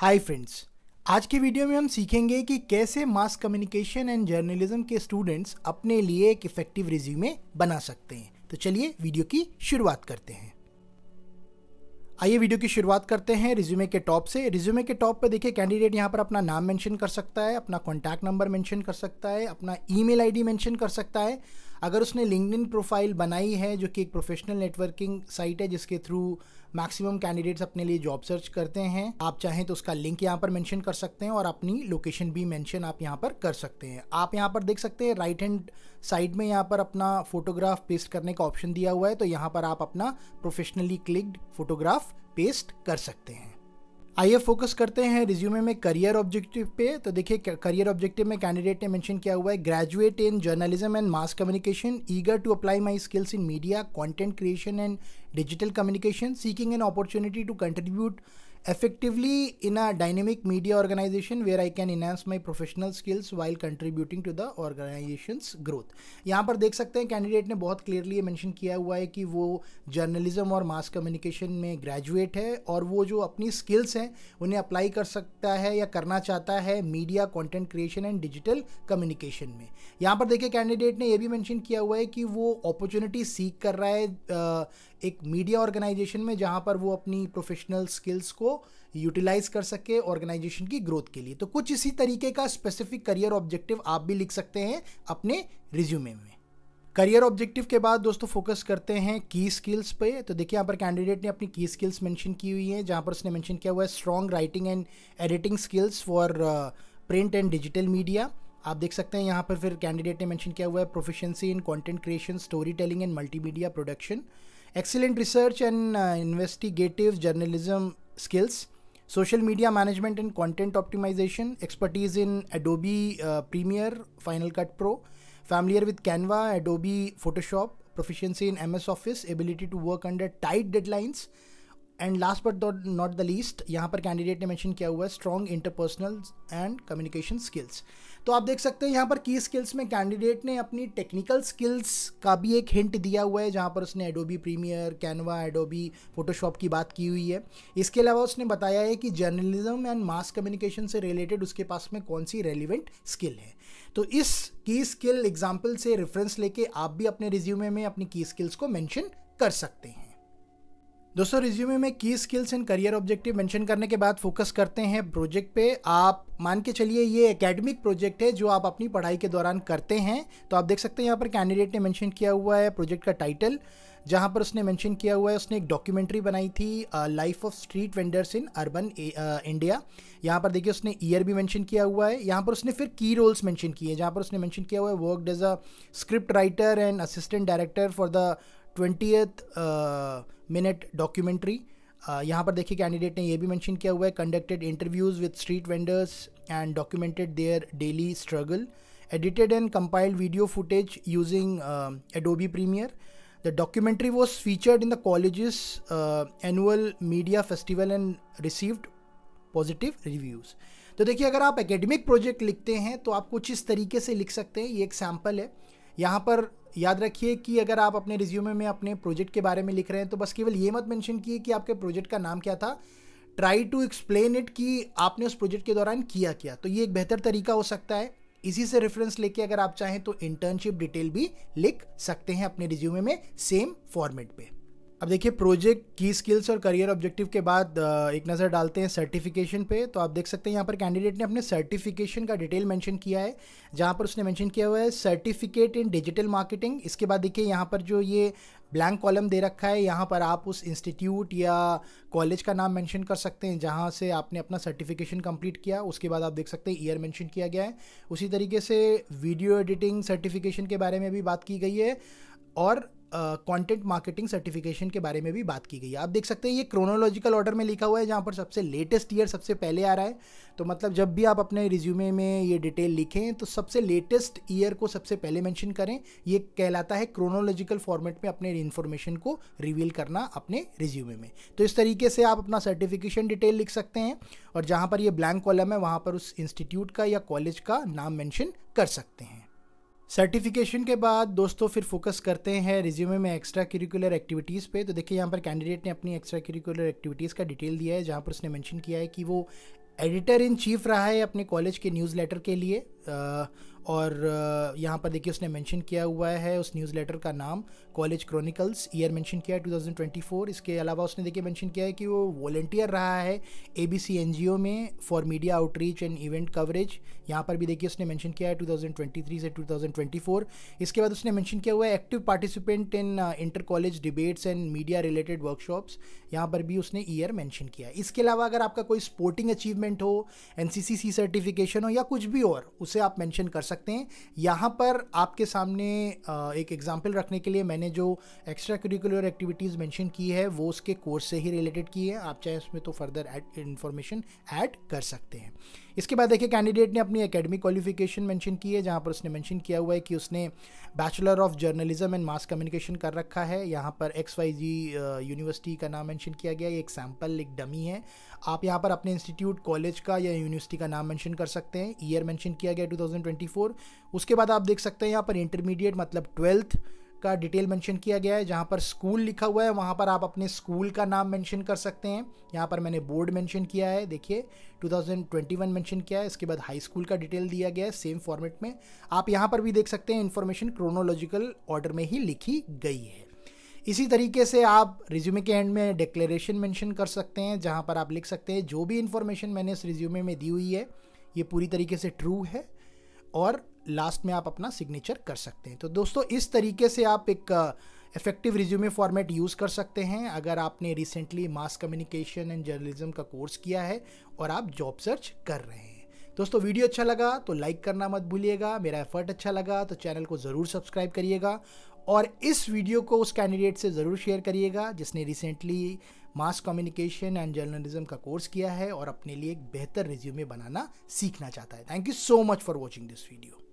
Hi friends आज के video में हम सीखेंगे कि कैसे मास कम्युनिकेशन एंड जर्नलिज्म के स्टूडेंट्स अपने लिए एक इफेक्टिव रिज्यूमे बना सकते हैं तो चलिए वीडियो की शुरुआत करते हैं आइए वीडियो की शुरुआत करते हैं रिज्यूमे के टॉप से रिज्यूमे के टॉप पर देखिए कैंडिडेट यहाँ पर अपना नाम मेंशन कर सकता है अपना कॉन्टैक्ट नंबर मेंशन कर सकता है अपना ईमेल आईडी मेंशन कर सकता है अगर उसने लिंकड प्रोफाइल बनाई है जो कि एक प्रोफेशनल नेटवर्किंग साइट है जिसके थ्रू मैक्सिमम कैंडिडेट्स अपने लिए जॉब सर्च करते हैं आप चाहें तो उसका लिंक यहाँ पर मेंशन कर सकते हैं और अपनी लोकेशन भी मेंशन आप यहाँ पर कर सकते हैं आप यहाँ पर देख सकते हैं राइट हैंड साइड में यहाँ पर अपना फोटोग्राफ पेस्ट करने का ऑप्शन दिया हुआ है तो यहाँ पर आप अपना प्रोफेशनली क्लिक्ड फोटोग्राफ पेस्ट कर सकते हैं आइए फोकस करते हैं रिज्यूमे में करियर ऑब्जेक्टिव पे तो देखिए करियर ऑब्जेक्टिव में कैंडिडेट ने मेंशन किया हुआ है graduate in journalism and mass communication eager to apply my skills in media content creation and digital communication seeking an opportunity to contribute effectively in a dynamic media organization where I can enhance my professional skills while contributing to the organization's growth. यहाँ पर देख सकते हैं candidate ने बहुत clearly ये mention किया हुआ है कि वो जर्नलिज्म और मास कम्युनिकेशन में ग्रेजुएट है और वो जो अपनी स्किल्स हैं उन्हें अप्लाई कर सकता है या करना चाहता है media content creation and digital communication में यहाँ पर देखिए कैंडिडेट ने यह भी मैंशन किया हुआ है कि वो अपॉर्चुनिटी सीख कर रहा है एक मीडिया ऑर्गेनाइजेशन में जहाँ पर वो अपनी प्रोफेशनल स्किल्स को यूटिलाइज कर सके ऑर्गेनाइजेशन की ग्रोथ के लिए तो कुछ इसी तरीके का स्पेसिफिक करियर ऑब्जेक्टिव आप भी लिख सकते हैं अपने रिज्यूमे में करियर ऑब्जेक्टिव के बाद दोस्तों फोकस करते हैं की स्किल्स पे तो देखिए यहाँ पर कैंडिडेट ने अपनी की स्किल्स मेंशन की हुई है जहाँ पर उसने मेंशन किया हुआ है strong writing and editing skills for print and digital media आप देख सकते हैं यहाँ पर फिर कैंडिडेट ने मेंशन किया हुआ है proficiency in content creation storytelling and multimedia production excellent research and uh, investigative journalism skills, social media management and content optimization, expertise in Adobe uh, Premiere, Final Cut Pro, familiar with Canva, Adobe Photoshop, proficiency in MS Office, ability to work under tight deadlines, and last but not the least यहाँ पर candidate ने mention किया हुआ है strong interpersonal and communication skills तो आप देख सकते हैं यहाँ पर की स्किल्स में कैंडिडेट ने अपनी टेक्निकल स्किल्स का भी एक हिंट दिया हुआ है जहाँ पर उसने Adobe Premiere Canva Adobe Photoshop की बात की हुई है इसके अलावा उसने बताया है कि जर्नलिज्म एंड मास कम्युनिकेशन से रिलेटेड उसके पास में कौन सी रेलिवेंट स्किल है तो इस की स्किल एग्जाम्पल से रेफरेंस लेके आप भी अपने रिज्यूमे में अपनी की स्किल्स को मैंशन कर सकते हैं दोस्तों रिज्यूमे में की skills and career objective mention करने के बाद फोकस करते हैं प्रोजेक्ट पे आप मान के चलिए ये एकेडमिक प्रोजेक्ट है जो आप अपनी पढ़ाई के दौरान करते हैं तो आप देख सकते हैं यहाँ पर कैंडिडेट ने मेंशन किया हुआ है प्रोजेक्ट का टाइटल जहाँ पर उसने मेंशन किया हुआ है उसने एक डॉक्यूमेंट्री बनाई थी life of street vendors in urban India यहाँ पर देखिए उसने ईयर भी मेंशन किया हुआ है यहाँ पर उसने फिर की रोल्स मेंशन किए जहाँ पर उसने मेंशन किया हुआ है worked as a script writer and assistant director for the twenty minute documentary यहाँ पर देखिए कैंडिडेट ने ये भी मेंशन किया हुआ है conducted interviews with street vendors and documented their daily struggle edited and compiled video footage using Adobe Premiere the documentary was featured in the college annual media festival and received positive reviews तो देखिए अगर आप academic project लिखते हैं तो आप कुछ इस तरीके से लिख सकते हैं ये एक सैम्पल है यहाँ पर याद रखिए कि अगर आप अपने रिज्यूमे में अपने प्रोजेक्ट के बारे में लिख रहे हैं तो बस केवल ये मत मेंशन किए कि आपके प्रोजेक्ट का नाम क्या था ट्राई टू एक्सप्लेन इट कि आपने उस प्रोजेक्ट के दौरान किया क्या तो ये एक बेहतर तरीका हो सकता है इसी से रेफरेंस लेके अगर आप चाहें तो इंटर्नशिप डिटेल भी लिख सकते हैं अपने रिज्यूमे में सेम फॉर्मेट पर अब देखिए प्रोजेक्ट की स्किल्स और करियर ऑब्जेक्टिव के बाद एक नज़र डालते हैं सर्टिफिकेशन पे तो आप देख सकते हैं यहाँ पर कैंडिडेट ने अपने सर्टिफिकेशन का डिटेल मेंशन किया है जहाँ पर उसने मेंशन किया हुआ है सर्टिफिकेट इन डिजिटल मार्केटिंग इसके बाद देखिए यहाँ पर जो ये ब्लैंक कॉलम दे रखा है यहाँ पर आप उस इंस्टीट्यूट या कॉलेज का नाम मेंशन कर सकते हैं जहाँ से आपने अपना सर्टिफिकेशन कंप्लीट किया उसके बाद आप देख सकते हैं ईयर मेंशन किया गया है उसी तरीके से वीडियो एडिटिंग सर्टिफिकेशन के बारे में भी बात की गई है और कंटेंट मार्केटिंग सर्टिफिकेशन के बारे में भी बात की गई है आप देख सकते हैं ये क्रोनोलॉजिकल ऑर्डर में लिखा हुआ है जहाँ पर सबसे लेटेस्ट ईयर सबसे पहले आ रहा है तो मतलब जब भी आप अपने रिज्यूमे में ये डिटेल लिखें तो सबसे लेटेस्ट ईयर को सबसे पहले मैंशन करें ये कहलाता है क्रोनोलॉजिकल फॉर्मेट में अपने इन्फॉर्मेशन को रिवील करना अपने रिज्यूमे में तो इस तरीके से आप अपना सर्टिफिकेशन डिटेल लिख सकते हैं और जहाँ पर ये ब्लैंक कॉलम है वहाँ पर उस इंस्टीट्यूट का या कॉलेज का नाम मैंशन कर सकते हैं सर्टिफिकेशन के बाद दोस्तों फिर फोकस करते हैं रिज्यूमे में एक्स्ट्रा करिकुलर एक्टिविटीज़ पे तो देखिए यहाँ पर कैंडिडेट ने अपनी एक्स्ट्रा करिकुलर एक्टिविटीज़ का डिटेल दिया है जहाँ पर उसने मेंशन किया है कि वो एडिटर इन चीफ रहा है अपने कॉलेज के न्यूज़ लेटर के लिए और यहाँ पर देखिए उसने मेंशन किया हुआ है उस न्यूज़लेटर का नाम कॉलेज क्रॉनिकल्स ईयर मेंशन किया है 2024 इसके अलावा उसने देखिए मेंशन किया है कि वो वॉल्टियर रहा है A B C N G O में for media outreach and event coverage यहाँ पर भी देखिए उसने मैंशन किया है 2023 से 2024 इसके बाद उसने मैंशन किया हुआ है active participant in inter college debates and media related workshops यहाँ पर भी उसने ईयर मैंशन किया है इसके अलावा अगर आपका कोई स्पोर्टिंग अचीवमेंट हो एन सी सर्टिफिकेशन हो या कुछ भी और उसे आप मैंशन कर सकते सकते हैं यहाँ पर आपके सामने एक एग्जाम्पल रखने के लिए मैंने जो एक्स्ट्रा करिकुलर एक्टिविटीज़ मेंशन की है वो उसके कोर्स से ही रिलेटेड की है आप चाहे उसमें तो फर्दर इन्फॉर्मेशन ऐड कर सकते हैं इसके बाद देखिए कैंडिडेट ने अपनी एकेडमिक क्वालिफिकेशन मेंशन की है जहाँ पर उसने मेंशन किया हुआ है कि उसने bachelor of journalism and mass communication कर रखा है यहाँ पर एक्स वाई जी यूनिवर्सिटी का नाम मेंशन किया गया है एक सैम्पल एक डमी है आप यहाँ पर अपने इंस्टीट्यूट कॉलेज का या यूनिवर्सिटी का नाम मैंशन कर सकते हैं ईयर मैंशन किया गया टू फोर उसके बाद आप देख सकते हैं यहाँ पर इंटरमीडिएट मतलब ट्वेल्थ का डिटेल मेंशन किया गया है जहाँ पर स्कूल लिखा हुआ है वहाँ पर आप अपने स्कूल का नाम मेंशन कर सकते हैं यहाँ पर मैंने बोर्ड मेंशन किया है देखिए 2021 मेंशन किया है इसके बाद हाई स्कूल का डिटेल दिया गया है सेम फॉर्मेट में आप यहाँ पर भी देख सकते हैं इन्फॉर्मेशन क्रोनोलॉजिकल ऑर्डर में ही लिखी गई है इसी तरीके से आप रिज्यूमे के एंड में डिक्लेरेशन मेंशन कर सकते हैं जहाँ पर आप लिख सकते हैं जो भी इन्फॉर्मेशन मैंने इस रिज्यूमे में दी हुई है ये पूरी तरीके से ट्रू है और लास्ट में आप अपना सिग्नेचर कर सकते हैं तो दोस्तों इस तरीके से आप एक इफेक्टिव रिज्यूमे फॉर्मेट यूज़ कर सकते हैं अगर आपने recently mass communication and journalism का कोर्स किया है और आप जॉब सर्च कर रहे हैं दोस्तों वीडियो अच्छा लगा तो लाइक करना मत भूलिएगा मेरा एफर्ट अच्छा लगा तो चैनल को ज़रूर सब्सक्राइब करिएगा और इस वीडियो को उस कैंडिडेट से ज़रूर शेयर करिएगा जिसने recently mass communication and journalism का कोर्स किया है और अपने लिए एक बेहतर रिज्यूमे बनाना सीखना चाहता है thank you so much for watching this video